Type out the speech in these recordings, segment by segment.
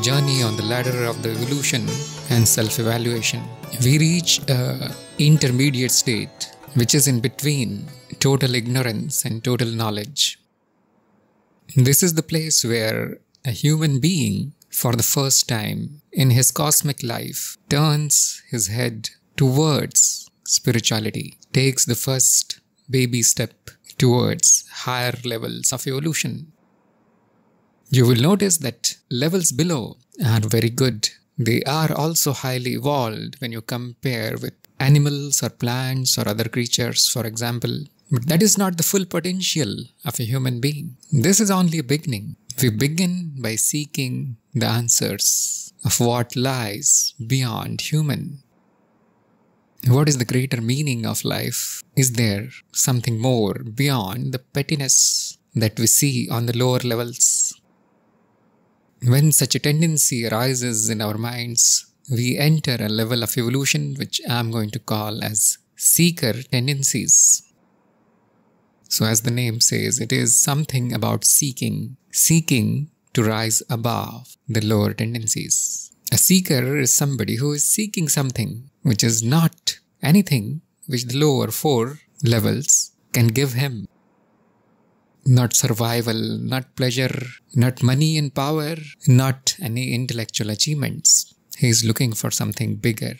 journey on the ladder of the evolution and self evaluation, we reach an intermediate state, which is in between total ignorance and total knowledge. This is the place where a human being, for the first time in his cosmic life, turns his head towards spirituality, takes the first baby step towards higher levels of evolution. You will notice that levels below are very good. They are also highly evolved when you compare with animals or plants or other creatures, for example. But that is not the full potential of a human being. This is only a beginning. We begin by seeking the answers of what lies beyond human. What is the greater meaning of life? Is there something more beyond the pettiness that we see on the lower levels when such a tendency arises in our minds, we enter a level of evolution which I'm going to call as seeker tendencies. So, as the name says, it is something about seeking, seeking to rise above the lower tendencies. A seeker is somebody who is seeking something which is not anything which the lower four levels can give him not survival, not pleasure, not money and power, not any intellectual achievements. He is looking for something bigger.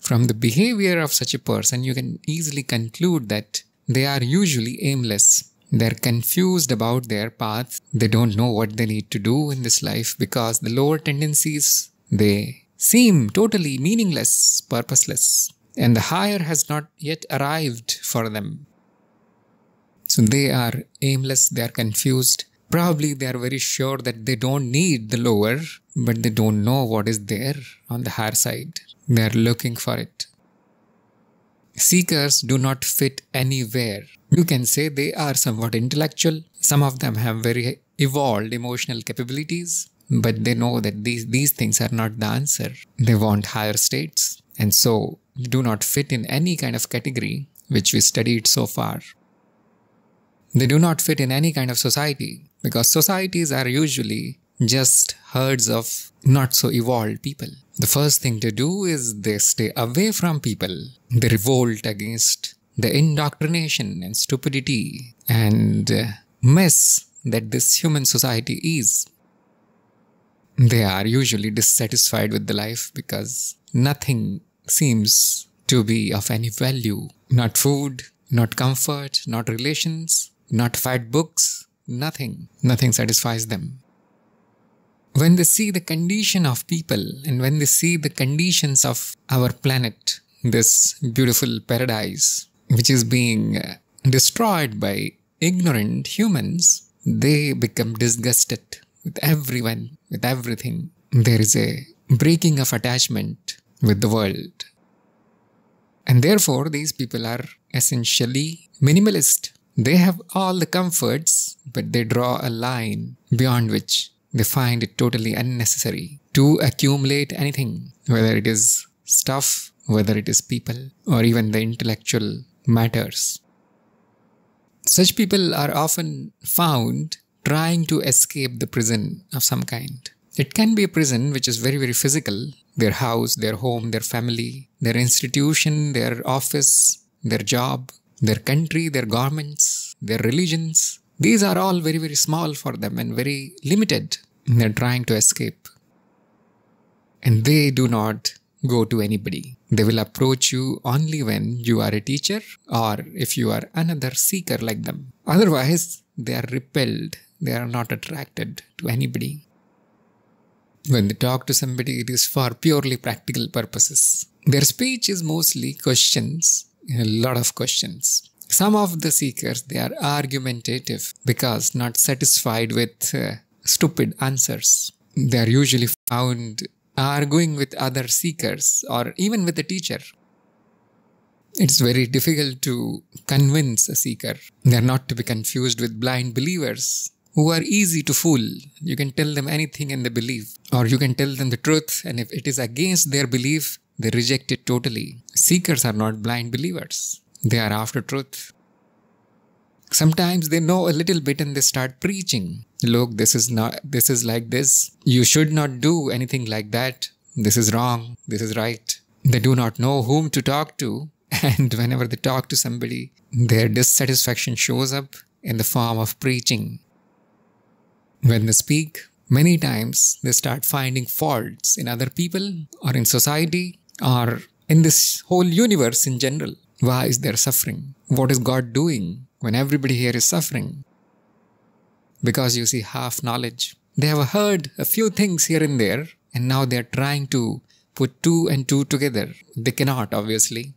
From the behavior of such a person, you can easily conclude that they are usually aimless. They're confused about their path. They don't know what they need to do in this life because the lower tendencies, they seem totally meaningless, purposeless. And the higher has not yet arrived for them. So they are aimless, they are confused. Probably they are very sure that they don't need the lower, but they don't know what is there on the higher side. They are looking for it. Seekers do not fit anywhere. You can say they are somewhat intellectual. Some of them have very evolved emotional capabilities, but they know that these, these things are not the answer. They want higher states, and so do not fit in any kind of category which we studied so far. They do not fit in any kind of society because societies are usually just herds of not so evolved people. The first thing to do is they stay away from people. They revolt against the indoctrination and stupidity and mess that this human society is. They are usually dissatisfied with the life because nothing seems to be of any value. Not food, not comfort, not relations, Notified books, nothing, nothing satisfies them. When they see the condition of people and when they see the conditions of our planet, this beautiful paradise, which is being uh, destroyed by ignorant humans, they become disgusted with everyone, with everything. There is a breaking of attachment with the world. And therefore, these people are essentially minimalist. They have all the comforts, but they draw a line beyond which they find it totally unnecessary to accumulate anything, whether it is stuff, whether it is people, or even the intellectual matters. Such people are often found trying to escape the prison of some kind. It can be a prison which is very, very physical their house, their home, their family, their institution, their office, their job, their country, their governments, their religions. These are all very, very small for them and very limited. They're trying to escape. And they do not go to anybody. They will approach you only when you are a teacher or if you are another seeker like them. Otherwise, they are repelled. They are not attracted to anybody. When they talk to somebody, it is for purely practical purposes. Their speech is mostly questions a lot of questions. Some of the seekers, they are argumentative because not satisfied with uh, stupid answers. They are usually found arguing with other seekers or even with the teacher. It's very difficult to convince a seeker. They are not to be confused with blind believers who are easy to fool. You can tell them anything and they believe, or you can tell them the truth, and if it is against their belief, they reject it totally. Seekers are not blind believers, they are after truth. Sometimes they know a little bit and they start preaching. Look, this is not this is like this. You should not do anything like that. This is wrong. This is right. They do not know whom to talk to, and whenever they talk to somebody, their dissatisfaction shows up in the form of preaching. When they speak, many times they start finding faults in other people or in society or in this whole universe in general. Why is there suffering? What is God doing when everybody here is suffering? Because you see, half knowledge. They have heard a few things here and there, and now they are trying to put two and two together. They cannot, obviously.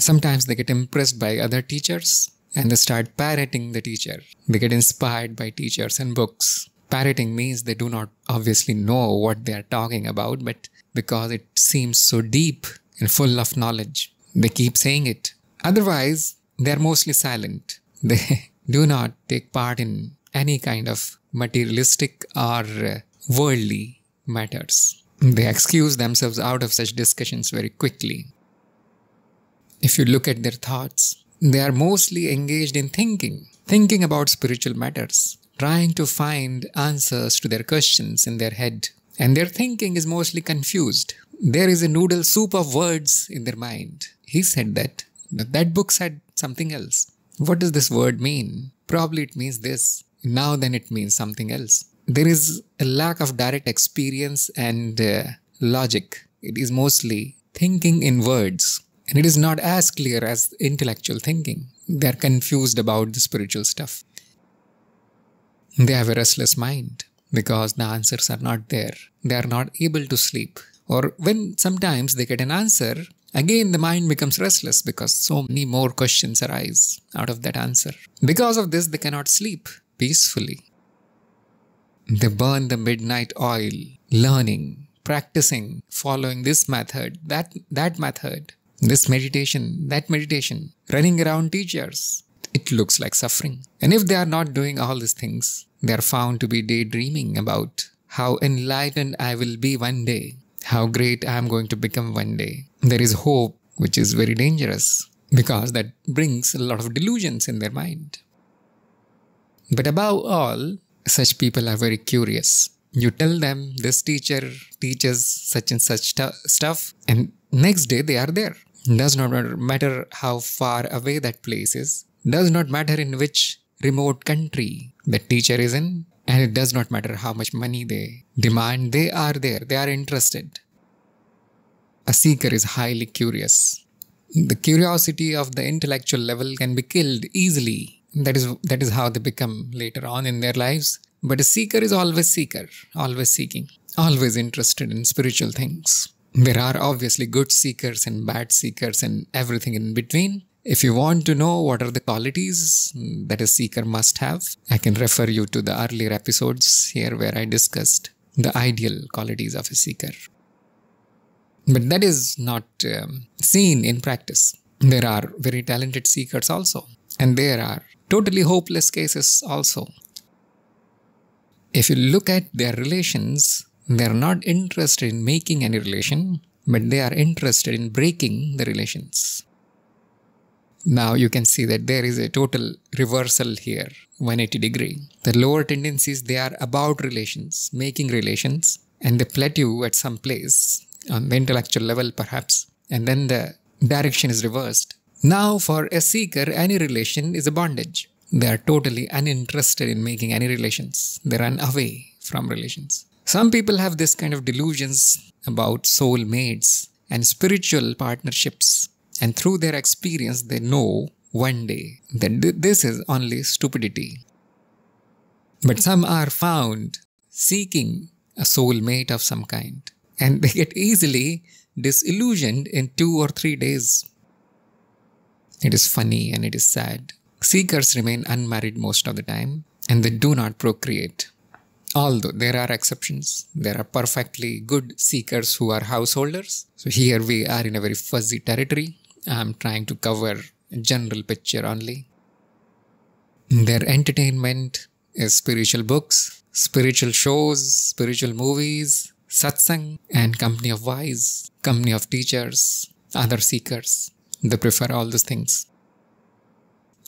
Sometimes they get impressed by other teachers and they start parroting the teacher. They get inspired by teachers and books. Parroting means they do not obviously know what they are talking about, but because it seems so deep and full of knowledge. They keep saying it. Otherwise, they're mostly silent. They do not take part in any kind of materialistic or uh, worldly matters. They excuse themselves out of such discussions very quickly. If you look at their thoughts, they are mostly engaged in thinking, thinking about spiritual matters, trying to find answers to their questions in their head. And their thinking is mostly confused. There is a noodle soup of words in their mind. He said that. That book said something else. What does this word mean? Probably it means this. Now then it means something else. There is a lack of direct experience and uh, logic. It is mostly thinking in words. And it is not as clear as intellectual thinking. They are confused about the spiritual stuff. They have a restless mind because the answers are not there. They are not able to sleep. Or when sometimes they get an answer, Again, the mind becomes restless because so many more questions arise out of that answer. Because of this, they cannot sleep peacefully. They burn the midnight oil, learning, practicing, following this method, that, that method, this meditation, that meditation, running around teachers, it looks like suffering. And if they are not doing all these things, they are found to be daydreaming about how enlightened I will be one day, how great I am going to become one day. There is hope, which is very dangerous because that brings a lot of delusions in their mind. But above all, such people are very curious. You tell them this teacher teaches such and such stuff, and next day they are there. It does not matter how far away that place is, does not matter in which remote country the teacher is in, and it does not matter how much money they demand, they are there, they are interested. A seeker is highly curious. The curiosity of the intellectual level can be killed easily. That is, that is how they become later on in their lives. But a seeker is always seeker, always seeking, always interested in spiritual things. There are obviously good seekers and bad seekers and everything in between. If you want to know what are the qualities that a seeker must have, I can refer you to the earlier episodes here where I discussed the ideal qualities of a seeker. But that is not um, seen in practice. There are very talented seekers also, and there are totally hopeless cases also. If you look at their relations, they are not interested in making any relation, but they are interested in breaking the relations. Now you can see that there is a total reversal here, 180 degree. The lower tendencies, they are about relations, making relations, and they plateau at some place on the intellectual level perhaps, and then the direction is reversed. Now for a seeker, any relation is a bondage. They are totally uninterested in making any relations. They run away from relations. Some people have this kind of delusions about soul mates and spiritual partnerships and through their experience they know one day that this is only stupidity. But some are found seeking a soulmate of some kind and they get easily disillusioned in two or three days. It is funny and it is sad. Seekers remain unmarried most of the time and they do not procreate. Although there are exceptions, there are perfectly good seekers who are householders. So here we are in a very fuzzy territory. I'm trying to cover general picture only. Their entertainment is spiritual books, spiritual shows, spiritual movies, satsang, and company of wise, company of teachers, other seekers. They prefer all those things.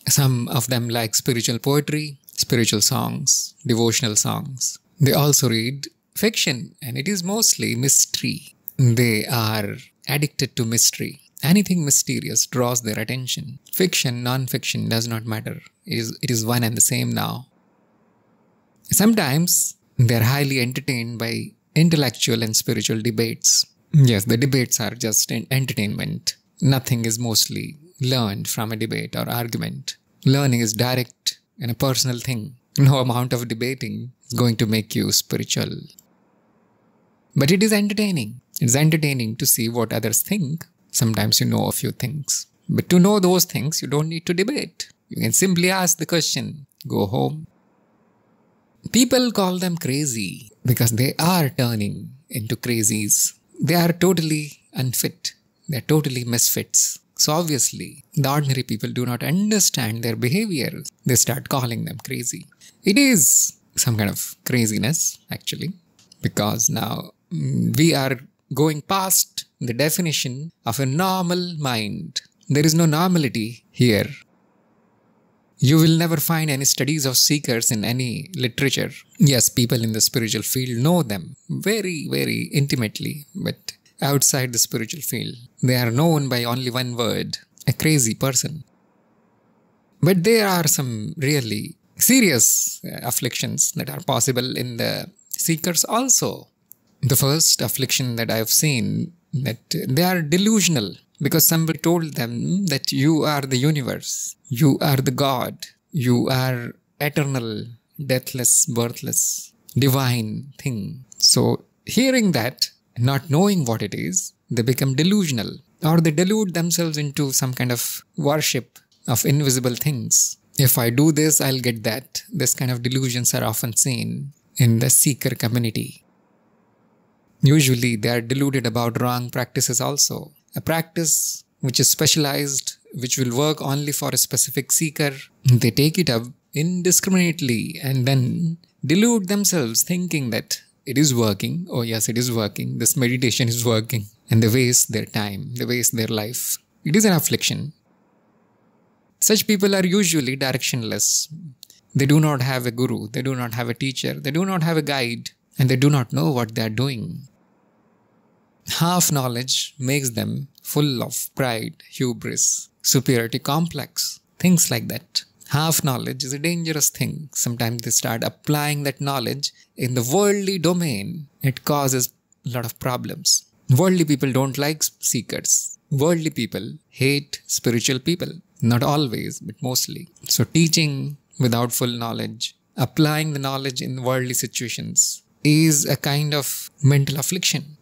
Some of them like spiritual poetry, spiritual songs, devotional songs. They also read fiction, and it is mostly mystery. They are addicted to mystery. Anything mysterious draws their attention. Fiction, non-fiction does not matter. It is, it is one and the same now. Sometimes they're highly entertained by intellectual and spiritual debates. Yes, the debates are just entertainment. Nothing is mostly learned from a debate or argument. Learning is direct and a personal thing. No amount of debating is going to make you spiritual. But it is entertaining. It's entertaining to see what others think Sometimes you know a few things. But to know those things, you don't need to debate. You can simply ask the question, go home. People call them crazy because they are turning into crazies. They are totally unfit. They're totally misfits. So obviously, the ordinary people do not understand their behavior. They start calling them crazy. It is some kind of craziness, actually, because now mm, we are going past the definition of a normal mind. There is no normality here. You will never find any studies of seekers in any literature. Yes, people in the spiritual field know them very, very intimately, but outside the spiritual field, they are known by only one word a crazy person. But there are some really serious uh, afflictions that are possible in the seekers also the first affliction that I have seen that they are delusional because somebody told them that you are the universe, you are the God, you are eternal, deathless, birthless, divine thing. So, hearing that, not knowing what it is, they become delusional or they delude themselves into some kind of worship of invisible things. If I do this, I'll get that. This kind of delusions are often seen in the seeker community. Usually, they are deluded about wrong practices also. A practice which is specialized, which will work only for a specific seeker, they take it up indiscriminately and then delude themselves thinking that it is working. Oh, yes, it is working. This meditation is working. And they waste their time, they waste their life. It is an affliction. Such people are usually directionless. They do not have a guru, they do not have a teacher, they do not have a guide, and they do not know what they are doing. Half knowledge makes them full of pride, hubris, superiority complex, things like that. Half knowledge is a dangerous thing. Sometimes they start applying that knowledge in the worldly domain. It causes a lot of problems. Worldly people don't like seekers. Worldly people hate spiritual people. Not always, but mostly. So, teaching without full knowledge, applying the knowledge in worldly situations, is a kind of mental affliction.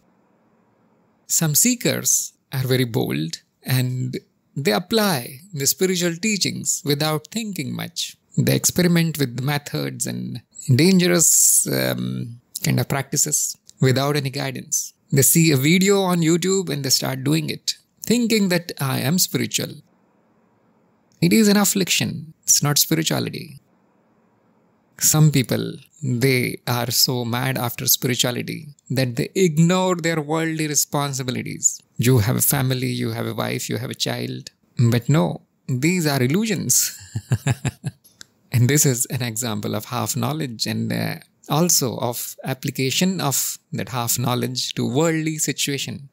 Some seekers are very bold and they apply the spiritual teachings without thinking much. They experiment with methods and dangerous um, kind of practices without any guidance. They see a video on YouTube and they start doing it, thinking that I am spiritual. It is an affliction, it's not spirituality some people they are so mad after spirituality that they ignore their worldly responsibilities. You have a family, you have a wife, you have a child. But no, these are illusions. and this is an example of half knowledge and uh, also of application of that half knowledge to worldly situation.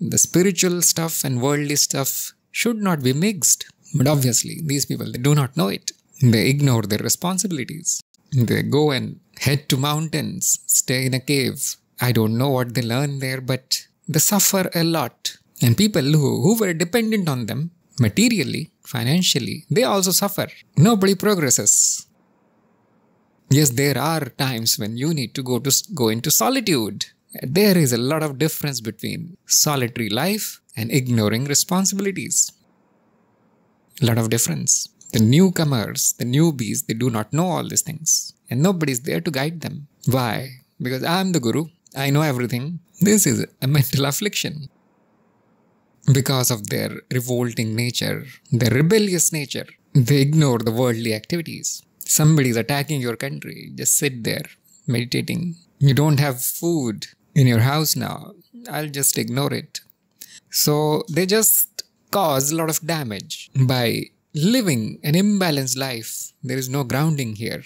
The spiritual stuff and worldly stuff should not be mixed. But obviously, these people, they do not know it. They ignore their responsibilities. They go and head to mountains, stay in a cave. I don't know what they learn there, but they suffer a lot. And people who, who were dependent on them, materially, financially, they also suffer. Nobody progresses. Yes, there are times when you need to go to go into solitude. There is a lot of difference between solitary life and ignoring responsibilities. A lot of difference. The newcomers, the newbies, they do not know all these things. And nobody is there to guide them. Why? Because I'm the guru. I know everything. This is a mental affliction. Because of their revolting nature, their rebellious nature, they ignore the worldly activities. Somebody is attacking your country. Just sit there, meditating. You don't have food in your house now. I'll just ignore it. So they just cause a lot of damage by living an imbalanced life. There is no grounding here.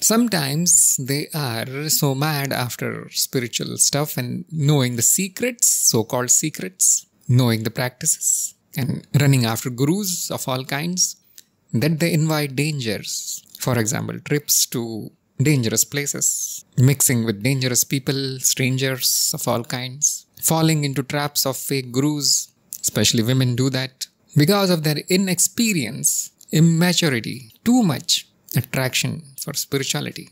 Sometimes they are so mad after spiritual stuff and knowing the secrets, so called secrets, knowing the practices, and running after gurus of all kinds, that they invite dangers. For example, trips to dangerous places, mixing with dangerous people, strangers of all kinds, falling into traps of fake gurus, especially women do that, because of their inexperience, immaturity, too much attraction for spirituality.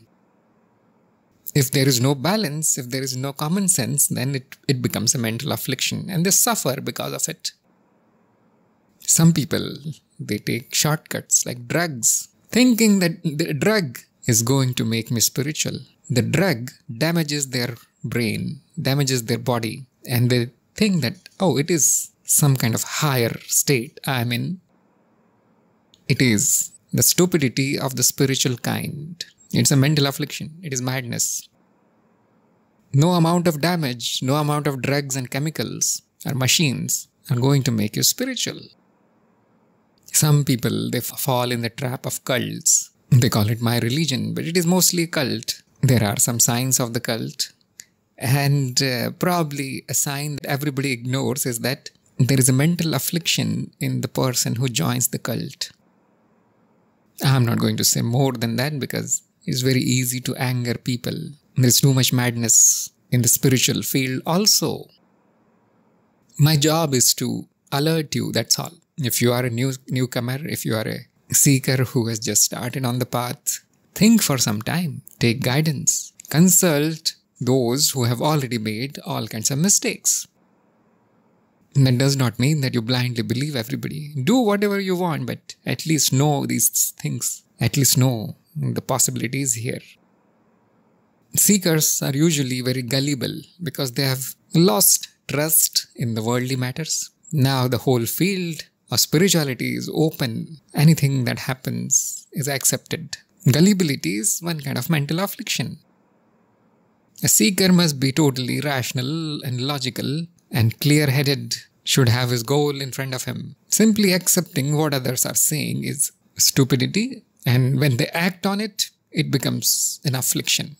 If there is no balance, if there is no common sense, then it, it becomes a mental affliction and they suffer because of it. Some people, they take shortcuts like drugs, thinking that the drug is going to make me spiritual. The drug damages their brain, damages their body, and they think that, oh, it is some kind of higher state. I mean, it is the stupidity of the spiritual kind. It's a mental affliction, it is madness. No amount of damage, no amount of drugs and chemicals or machines are going to make you spiritual. Some people, they fall in the trap of cults. They call it my religion, but it is mostly a cult. There are some signs of the cult. And uh, probably a sign that everybody ignores is that there is a mental affliction in the person who joins the cult. I'm not going to say more than that because it's very easy to anger people. There's too much madness in the spiritual field, also. My job is to alert you, that's all. If you are a new, newcomer, if you are a seeker who has just started on the path, think for some time, take guidance, consult those who have already made all kinds of mistakes. That does not mean that you blindly believe everybody. Do whatever you want, but at least know these things. At least know the possibilities here. Seekers are usually very gullible because they have lost trust in the worldly matters. Now the whole field of spirituality is open. Anything that happens is accepted. Gullibility is one kind of mental affliction. A seeker must be totally rational and logical and clear headed should have his goal in front of him. Simply accepting what others are saying is stupidity, and when they act on it, it becomes an affliction.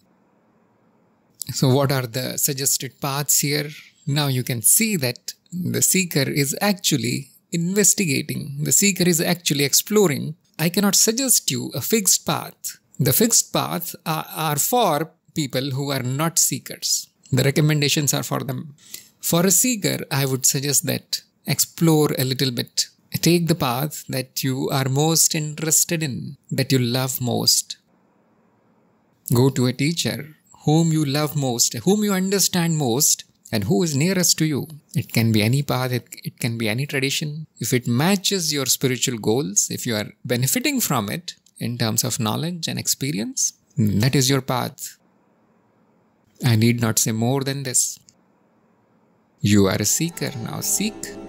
So, what are the suggested paths here? Now you can see that the seeker is actually investigating, the seeker is actually exploring. I cannot suggest you a fixed path. The fixed paths are, are for people who are not seekers. The recommendations are for them. For a seeker, I would suggest that explore a little bit. Take the path that you are most interested in, that you love most. Go to a teacher whom you love most, whom you understand most, and who is nearest to you. It can be any path, it, it can be any tradition. If it matches your spiritual goals, if you are benefiting from it in terms of knowledge and experience, that is your path. I need not say more than this. You are a seeker. Now seek